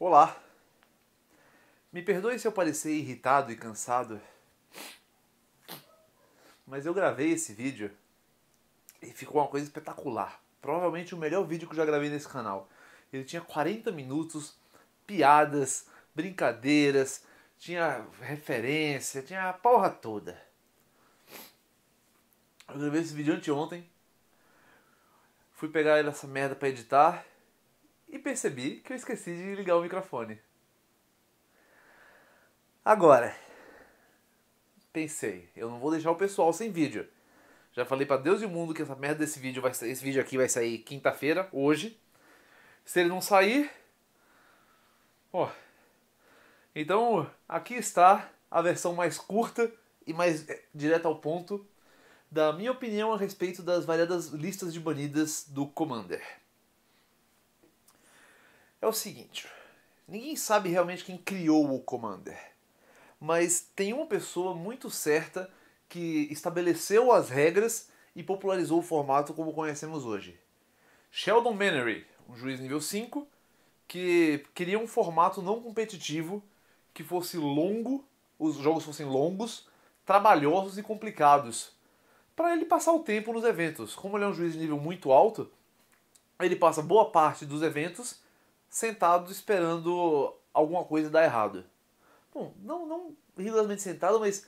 Olá! Me perdoe se eu parecer irritado e cansado, mas eu gravei esse vídeo e ficou uma coisa espetacular. Provavelmente o melhor vídeo que eu já gravei nesse canal. Ele tinha 40 minutos, piadas, brincadeiras, tinha referência, tinha a porra toda. Eu gravei esse vídeo anteontem, fui pegar essa merda para editar e percebi que eu esqueci de ligar o microfone. Agora, pensei, eu não vou deixar o pessoal sem vídeo. Já falei para Deus e o mundo que essa merda desse vídeo vai esse vídeo aqui vai sair quinta-feira, hoje. Se ele não sair, ó. Então, aqui está a versão mais curta e mais eh, direta ao ponto da minha opinião a respeito das variadas listas de banidas do Commander é o seguinte: ninguém sabe realmente quem criou o Commander, mas tem uma pessoa muito certa que estabeleceu as regras e popularizou o formato como conhecemos hoje. Sheldon Mannery, um juiz nível 5, que queria um formato não competitivo que fosse longo, os jogos fossem longos, trabalhosos e complicados, para ele passar o tempo nos eventos. Como ele é um juiz de nível muito alto, ele passa boa parte dos eventos sentado esperando alguma coisa dar errado. Bom, não, não rigorosamente sentado, mas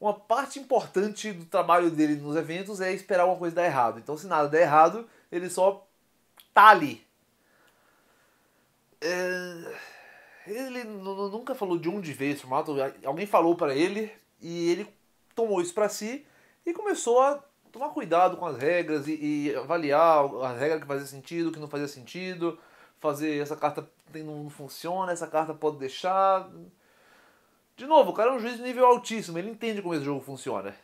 uma parte importante do trabalho dele nos eventos é esperar alguma coisa dar errado. Então, se nada der errado, ele só tá ali. É... Ele nunca falou de onde veio esse formato. Alguém falou para ele e ele tomou isso para si e começou a tomar cuidado com as regras e, e avaliar as regras que fazia sentido, que não fazia sentido fazer essa carta não, funciona, essa carta pode deixar. De novo, o cara é um juiz de nível altíssimo, ele entende como esse jogo funciona.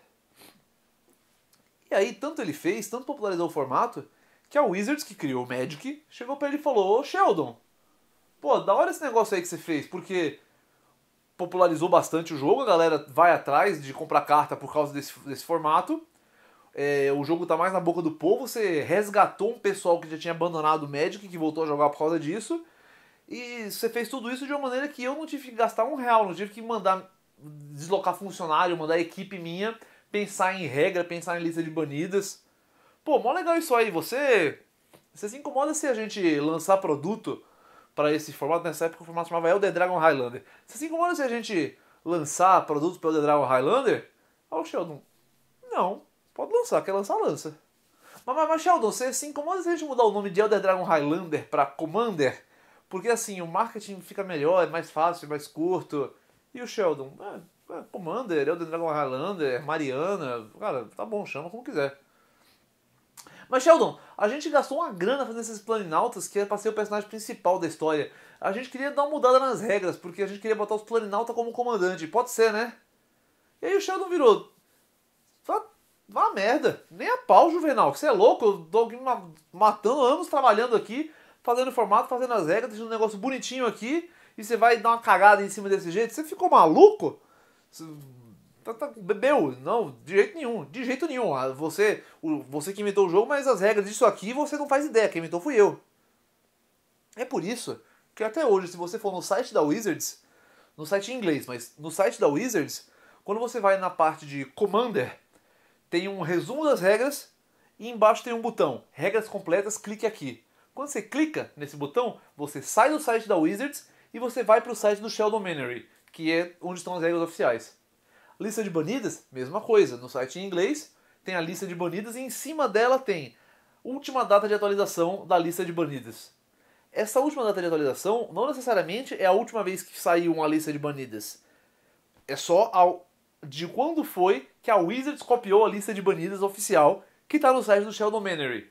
E aí, tanto ele fez, tanto popularizou o formato, que a Wizards, que criou o Magic, chegou para ele e falou: Ô Sheldon, pô, da hora esse negócio aí que você fez, porque popularizou bastante o jogo, a galera vai atrás de comprar carta por causa desse, desse formato é, o jogo tá mais na boca do povo, você resgatou um pessoal que já tinha abandonado o Magic, que voltou a jogar por causa disso, e você fez tudo isso de uma maneira que eu não tive que gastar um real, não tive que mandar deslocar funcionário, mandar equipe minha pensar em regra, pensar em lista de banidas. Pô, mó legal isso aí, você, você se incomoda se a gente lançar produto para esse formato, nessa época o formato chamava Elder Dragon Highlander. Você se incomoda se a gente lançar produto para Elder Dragon Highlander? Ó, Sheldon, não, Pode lançar, quer lançar, lança. Mas, mas, mas Sheldon, você se assim, incomoda se a gente mudar o nome de Elder Dragon Highlander para Commander? Porque assim, o marketing fica melhor, é mais fácil, é mais curto. E o Sheldon, é, é, Commander, Elder Dragon Highlander, Mariana, cara, tá bom, chama como quiser. Mas Sheldon, a gente gastou uma grana fazendo esses planinautas que era é pra ser o personagem principal da história. A gente queria dar uma mudada nas regras, porque a gente queria botar os planinautas como comandante. Pode ser, né? E aí o Sheldon virou. Vá merda. Nem a pau, Juvenal. Que você é louco. Eu tô aqui matando anos trabalhando aqui, fazendo formato, fazendo as regras, deixando um negócio bonitinho aqui. E você vai dar uma cagada em cima desse jeito? Você ficou maluco? Tá, tá, bebeu? Não, de jeito nenhum. De jeito nenhum. Ah, você, o, você que inventou o jogo, mas as regras disso aqui você não faz ideia. Quem inventou fui eu. É por isso que até hoje, se você for no site da Wizards, no site em inglês, mas no site da Wizards, quando você vai na parte de Commander tem um resumo das regras e embaixo tem um botão, regras completas, clique aqui. Quando você clica nesse botão, você sai do site da Wizards e você vai para o site do Sheldon Mannery, que é onde estão as regras oficiais. Lista de banidas, mesma coisa, no site em inglês tem a lista de banidas e em cima dela tem última data de atualização da lista de banidas. Essa última data de atualização não necessariamente é a última vez que saiu uma lista de banidas. É só de quando foi que a Wizards copiou a lista de banidas oficial que está no site do Sheldon Mannery.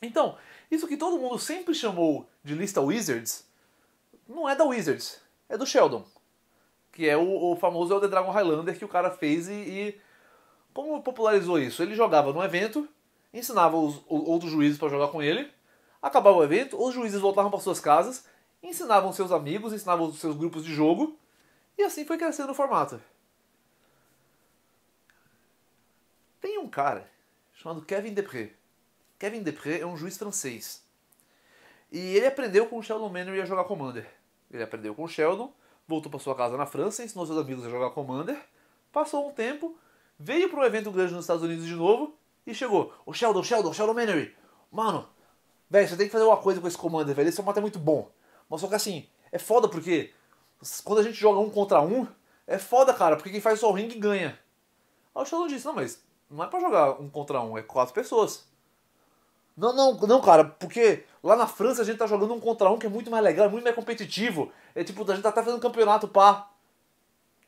Então, isso que todo mundo sempre chamou de lista Wizards não é da Wizards, é do Sheldon. Que é o, o famoso Elder Dragon Highlander que o cara fez e, e, Como popularizou isso? Ele jogava num evento, ensinava os, outros juízes para jogar com ele, acabava o evento, os juízes voltavam para suas casas, ensinavam seus amigos, ensinavam os seus grupos de jogo, e assim foi crescendo o formato. um cara chamado Kevin Depré. Kevin Depré é um juiz francês. E ele aprendeu com o Sheldon Mannery a jogar Commander. Ele aprendeu com o Sheldon, voltou para sua casa na França, ensinou seus amigos a jogar Commander. Passou um tempo, veio para um evento grande nos Estados Unidos de novo e chegou. O Sheldon, Sheldon, Sheldon Mannery. Mano, velho, você tem que fazer uma coisa com esse Commander, velho. Esse é um muito bom. Mas só que assim, é foda porque quando a gente joga um contra um, é foda, cara, porque quem faz só o ringue ganha. Aí o Sheldon disse, não, mas não é para jogar um contra um, é quatro pessoas. Não, não, não, cara, porque lá na França a gente tá jogando um contra um que é muito mais legal, é muito mais competitivo. É tipo, a gente tá até fazendo campeonato pá.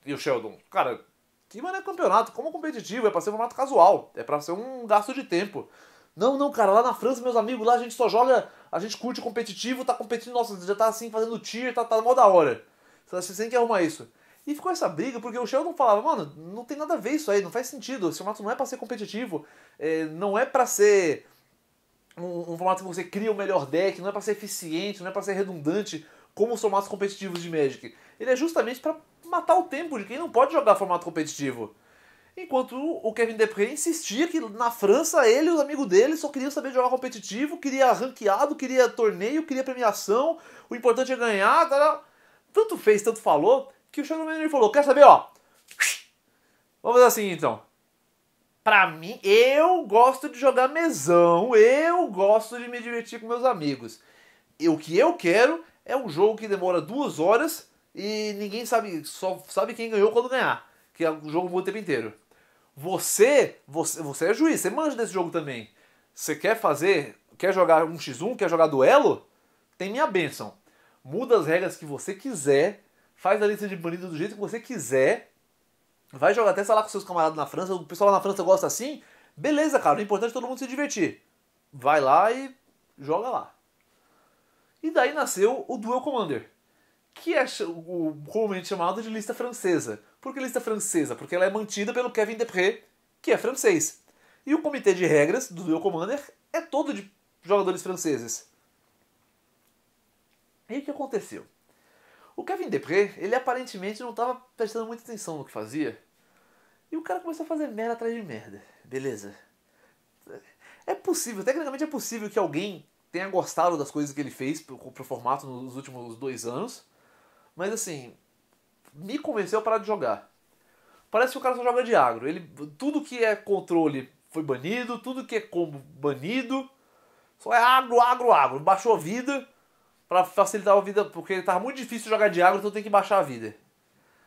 E o Sheldon, cara, que maneiro é campeonato, como competitivo, é pra ser um formato casual, é pra ser um gasto de tempo. Não, não, cara, lá na França, meus amigos, lá a gente só joga, a gente curte competitivo, tá competindo, nossa, já tá assim fazendo tier, tá, tá mó da hora. Vocês têm que arrumar isso. E ficou essa briga, porque o Sheldon falava, mano, não tem nada a ver isso aí, não faz sentido. Esse formato não é para ser competitivo, é, não é para ser um, um, formato que você cria o melhor deck, não é para ser eficiente, não é para ser redundante, como os formatos competitivos de Magic. Ele é justamente para matar o tempo de quem não pode jogar formato competitivo. Enquanto o Kevin Depré insistia que na França ele e os amigos dele só queriam saber jogar competitivo, queria ranqueado, queria torneio, queria premiação, o importante é ganhar, Tanto fez, tanto falou que o Sean Manager falou: quer saber, ó? Vamos fazer assim então. Pra mim, eu gosto de jogar mesão, eu gosto de me divertir com meus amigos. E o que eu quero é um jogo que demora duas horas e ninguém sabe, só sabe quem ganhou quando ganhar, que é o jogo voa o tempo inteiro. Você, você, você é juiz, você manja desse jogo também. Você quer fazer, quer jogar um x 1 quer jogar duelo? Tem minha bênção. Muda as regras que você quiser, faz a lista de banido do jeito que você quiser, vai jogar até lá com seus camaradas na França, o pessoal lá na França gosta assim, beleza, cara, o importante é todo mundo se divertir. Vai lá e joga lá. E daí nasceu o Duel Commander, que é o, comumente chamado de lista francesa. Por que lista francesa? Porque ela é mantida pelo Kevin Depré, que é francês. E o comitê de regras do Duel Commander é todo de jogadores franceses. E o que aconteceu? O Kevin Depre, ele aparentemente não estava prestando muita atenção no que fazia. E o cara começou a fazer merda atrás de merda. Beleza. É possível, tecnicamente é possível que alguém tenha gostado das coisas que ele fez pro, pro formato nos últimos dois anos. Mas assim, me convenceu a parar de jogar. Parece que o cara só joga de agro. Ele, tudo que é controle foi banido, tudo que é combo banido. Só é agro, agro, agro. Baixou a vida, para facilitar a vida, porque tava muito difícil jogar de agro, então tem que baixar a vida.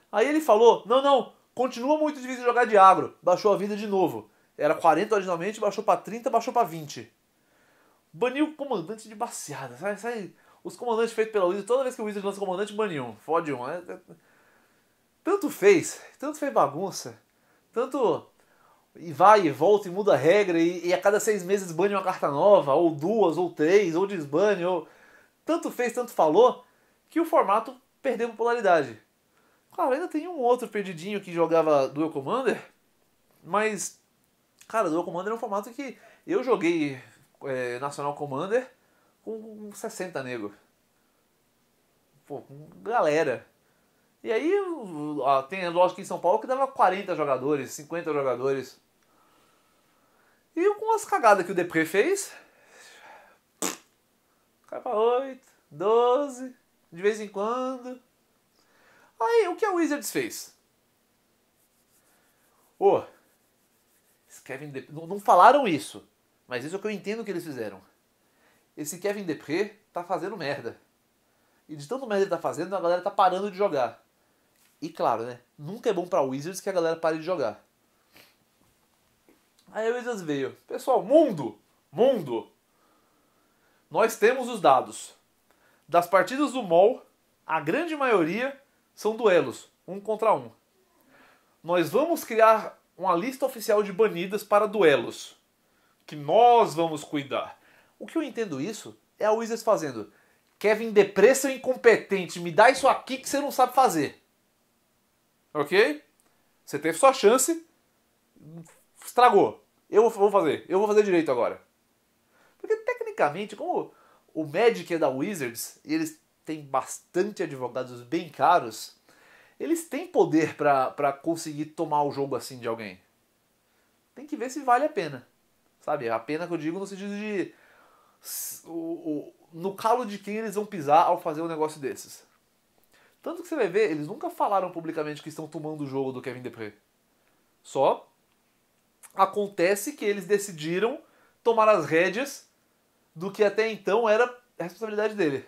Aí ele falou: "Não, não, continua muito difícil jogar de agro". Baixou a vida de novo. Era 40 originalmente, baixou para 30, baixou para 20. Baniu o comandante de baseada. Sai, sai. Os comandantes feitos pela Wizard, toda vez que o Wizard lança comandante, baniu um. Fode um. Né? tanto fez, tanto fez bagunça, tanto e vai e volta e muda a regra e, e a cada seis meses bane uma carta nova, ou duas, ou três, ou desbane, ou tanto fez, tanto falou, que o formato perdeu popularidade. Claro, ainda tem um outro perdidinho que jogava Duel Commander, mas, cara, Duel Commander é um formato que eu joguei é, Nacional Commander com 60 nego. Pô, com galera. E aí, tem lógico em São Paulo que dava 40 jogadores, 50 jogadores. E com as cagadas que o Depre fez, Cai pra 8, 12, de vez em quando. Aí, o que a Wizards fez? Ô, oh, Kevin não, não falaram isso, mas isso é o que eu entendo que eles fizeram. Esse Kevin Depré tá fazendo merda. E de tanto merda ele tá fazendo, a galera tá parando de jogar. E claro, né? Nunca é bom pra Wizards que a galera pare de jogar. Aí a Wizards veio. Pessoal, mundo! Mundo! Nós temos os dados. Das partidas do MOL, a grande maioria são duelos, um contra um. Nós vamos criar uma lista oficial de banidas para duelos, que nós vamos cuidar. O que eu entendo isso é a Wizards fazendo. Kevin depressa seu é incompetente, me dá isso aqui que você não sabe fazer. Ok? Você teve sua chance, estragou. Eu vou fazer, eu vou fazer direito agora. Tecnicamente, como o Magic é da Wizards e eles têm bastante advogados bem caros, eles têm poder para conseguir tomar o jogo assim de alguém. Tem que ver se vale a pena. Sabe? A pena que eu digo no sentido de. O, o, no calo de quem eles vão pisar ao fazer um negócio desses. Tanto que você vai ver, eles nunca falaram publicamente que estão tomando o jogo do Kevin Depré. Só acontece que eles decidiram tomar as rédeas do que até então era a responsabilidade dele.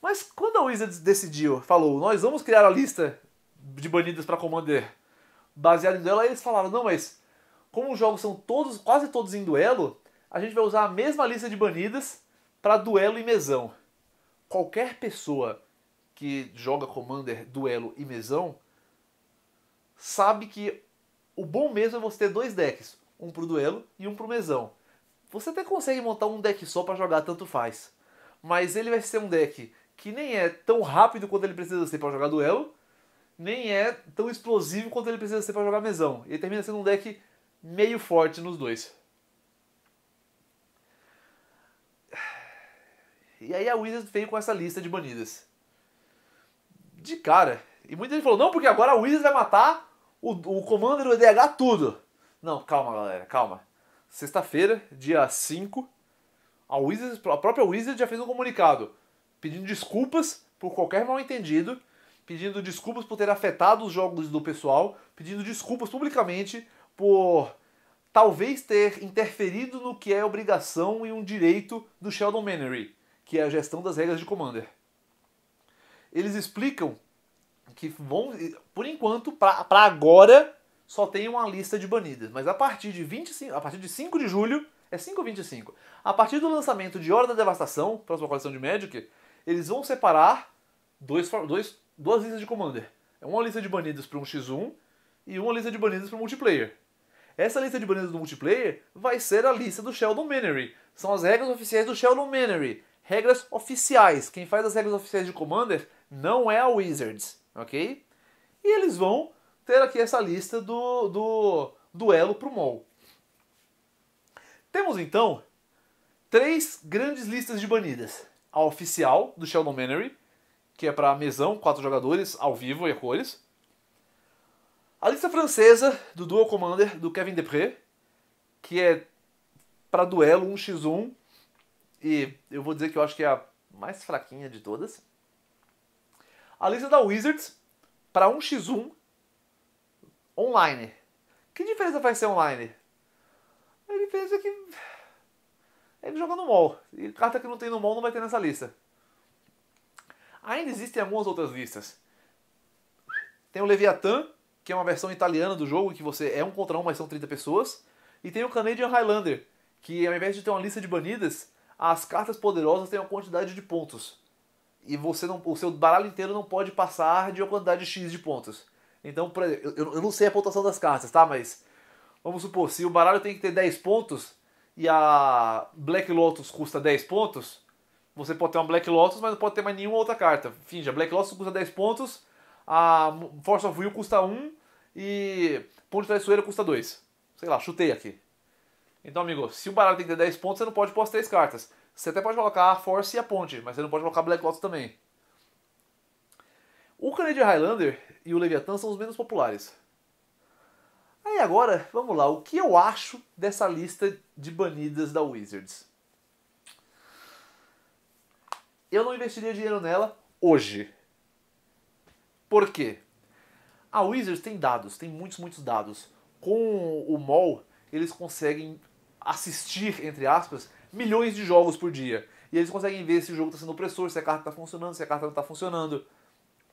Mas quando a Wizards decidiu, falou, nós vamos criar a lista de banidas para Commander baseado em duelo, aí eles falaram, não, mas como os jogos são todos, quase todos em duelo, a gente vai usar a mesma lista de banidas para duelo e mesão. Qualquer pessoa que joga Commander, duelo e mesão sabe que o bom mesmo é você ter dois decks, um pro duelo e um pro mesão. Você até consegue montar um deck só para jogar, tanto faz. Mas ele vai ser um deck que nem é tão rápido quanto ele precisa ser para jogar duelo, nem é tão explosivo quanto ele precisa ser para jogar mesão. Ele termina sendo um deck meio forte nos dois. E aí a Wizards veio com essa lista de banidas. De cara. E muita gente falou, não, porque agora a Wizards vai matar o, o Commander, o EDH, tudo. Não, calma galera, calma sexta-feira, dia 5, a, Wizards, a própria Wizard já fez um comunicado pedindo desculpas por qualquer mal-entendido, pedindo desculpas por ter afetado os jogos do pessoal, pedindo desculpas publicamente por talvez ter interferido no que é obrigação e um direito do Sheldon Mannery, que é a gestão das regras de Commander. Eles explicam que vão, por enquanto, para agora, só tem uma lista de banidas, mas a partir de 25, a partir de 5 de julho, é 5,25. A partir do lançamento de Hora da Devastação, próxima coleção de Magic, eles vão separar dois, dois, duas listas de Commander. É uma lista de banidas para um X1 e uma lista de banidas para o multiplayer. Essa lista de banidas do multiplayer vai ser a lista do Sheldon Mannery. São as regras oficiais do Sheldon Mannery. Regras oficiais. Quem faz as regras oficiais de Commander não é a Wizards, ok? E eles vão ter aqui essa lista do, do duelo para o mol. Temos então três grandes listas de banidas. A oficial do Sheldon Mannery, que é para mesão, quatro jogadores, ao vivo e a cores. A lista francesa do Dual Commander do Kevin Depré, que é para duelo 1x1 e eu vou dizer que eu acho que é a mais fraquinha de todas. A lista da Wizards para 1x1 online. Que diferença faz ser online? A diferença é que ele joga no mall. E carta que não tem no mall não vai ter nessa lista. Ainda existem algumas outras listas. Tem o Leviathan, que é uma versão italiana do jogo, que você é um contra um, mas são 30 pessoas. E tem o Canadian Highlander, que ao invés de ter uma lista de banidas, as cartas poderosas têm uma quantidade de pontos. E você não, o seu baralho inteiro não pode passar de uma quantidade X de pontos. Então, pra, eu, eu não sei a pontuação das cartas, tá? Mas vamos supor, se o baralho tem que ter 10 pontos e a Black Lotus custa 10 pontos, você pode ter uma Black Lotus, mas não pode ter mais nenhuma outra carta. Finge, a Black Lotus custa 10 pontos, a Force of Will custa 1 e Ponte Traiçoeira custa 2. Sei lá, chutei aqui. Então, amigo, se o baralho tem que ter 10 pontos, você não pode pôr as três cartas. Você até pode colocar a Force e a Ponte, mas você não pode colocar a Black Lotus também. O Canadian Highlander e o Leviathan são os menos populares. Aí agora, vamos lá, o que eu acho dessa lista de banidas da Wizards? Eu não investiria dinheiro nela hoje. Por quê? A Wizards tem dados, tem muitos, muitos dados. Com o MOL, eles conseguem assistir, entre aspas, milhões de jogos por dia. E eles conseguem ver se o jogo está sendo opressor, se a carta está funcionando, se a carta não está funcionando.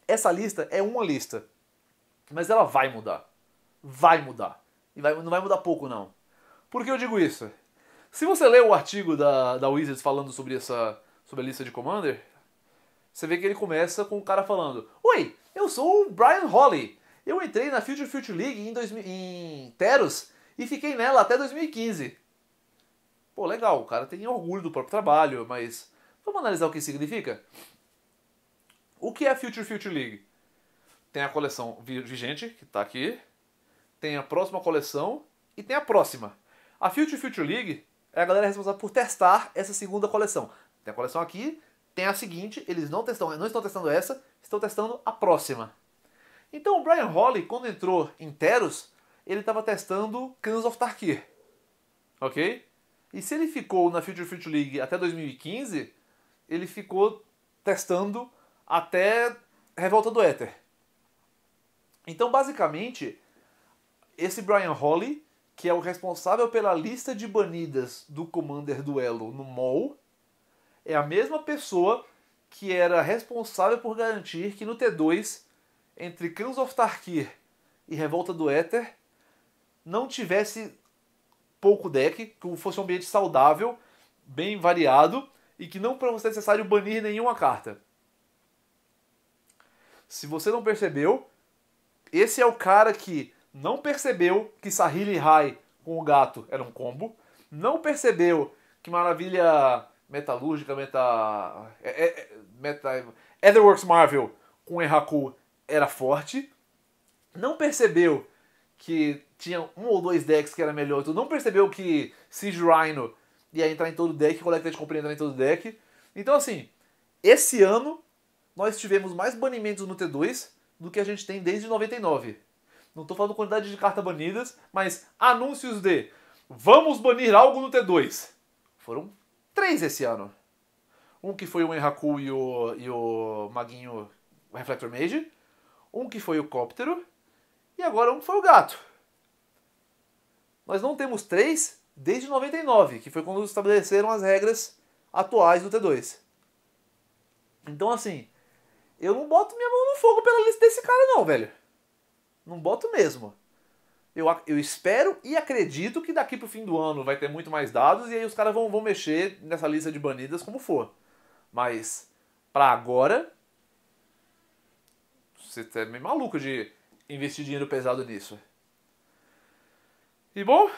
Essa lista é uma lista, mas ela vai mudar. Vai mudar. E vai, não vai mudar pouco, não. Por que eu digo isso? Se você lê o artigo da, da Wizards falando sobre, essa, sobre a lista de Commander, você vê que ele começa com o cara falando: Oi, eu sou o Brian Holly. Eu entrei na Future Future League em, dois, em Teros e fiquei nela até 2015. Pô, legal, o cara tem orgulho do próprio trabalho, mas vamos analisar o que significa? O que é a Future Future League? Tem a coleção vigente, que está aqui, tem a próxima coleção e tem a próxima. A Future Future League é a galera responsável por testar essa segunda coleção. Tem a coleção aqui, tem a seguinte, eles não, testam, não estão testando essa, estão testando a próxima. Então o Brian Holly, quando entrou em Teros, ele estava testando Cans of Tarkir. Ok? E se ele ficou na Future Future League até 2015, ele ficou testando até Revolta do Éter. Então, basicamente, esse Brian Holly, que é o responsável pela lista de banidas do Commander Duelo no MOL, é a mesma pessoa que era responsável por garantir que no T2, entre Kans of Tarkir e Revolta do Éter, não tivesse pouco deck, que fosse um ambiente saudável, bem variado, e que não fosse necessário banir nenhuma carta. Se você não percebeu, esse é o cara que não percebeu que Sahili Rai com o gato era um combo, não percebeu que Maravilha Metalúrgica, Meta. É, é, meta Etherworks Marvel com Erraku era forte, não percebeu que tinha um ou dois decks que era melhor, tu não percebeu que Siege Rhino ia entrar em todo deck, coletar de ia entrar em todo deck. Então, assim, esse ano nós tivemos mais banimentos no T2 do que a gente tem desde 99. Não estou falando quantidade de cartas banidas, mas anúncios de vamos banir algo no T2. Foram três esse ano. Um que foi o Enraku e o, e o Maguinho Reflector Mage. Um que foi o Cóptero. E agora um que foi o Gato. Nós não temos três desde 99, que foi quando estabeleceram as regras atuais do T2. Então, assim, eu não boto minha mão no fogo pela lista desse cara, não, velho. Não boto mesmo. Eu, eu espero e acredito que daqui pro fim do ano vai ter muito mais dados e aí os caras vão, vão mexer nessa lista de banidas como for. Mas, para agora, você é meio maluco de investir dinheiro pesado nisso. E bom,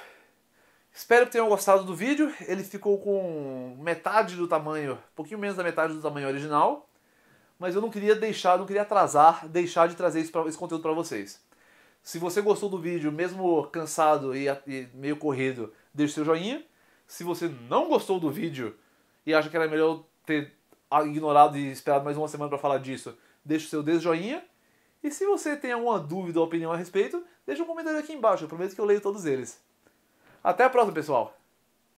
espero que tenham gostado do vídeo. Ele ficou com metade do tamanho, um pouquinho menos da metade do tamanho original mas eu não queria deixar, não queria atrasar, deixar de trazer esse, esse conteúdo para vocês. Se você gostou do vídeo, mesmo cansado e, e meio corrido, deixe seu joinha. Se você não gostou do vídeo e acha que era melhor ter ignorado e esperado mais uma semana para falar disso, deixe o seu desjoinha. E se você tem alguma dúvida ou opinião a respeito, deixa um comentário aqui embaixo, eu prometo que eu leio todos eles. Até a próxima, pessoal!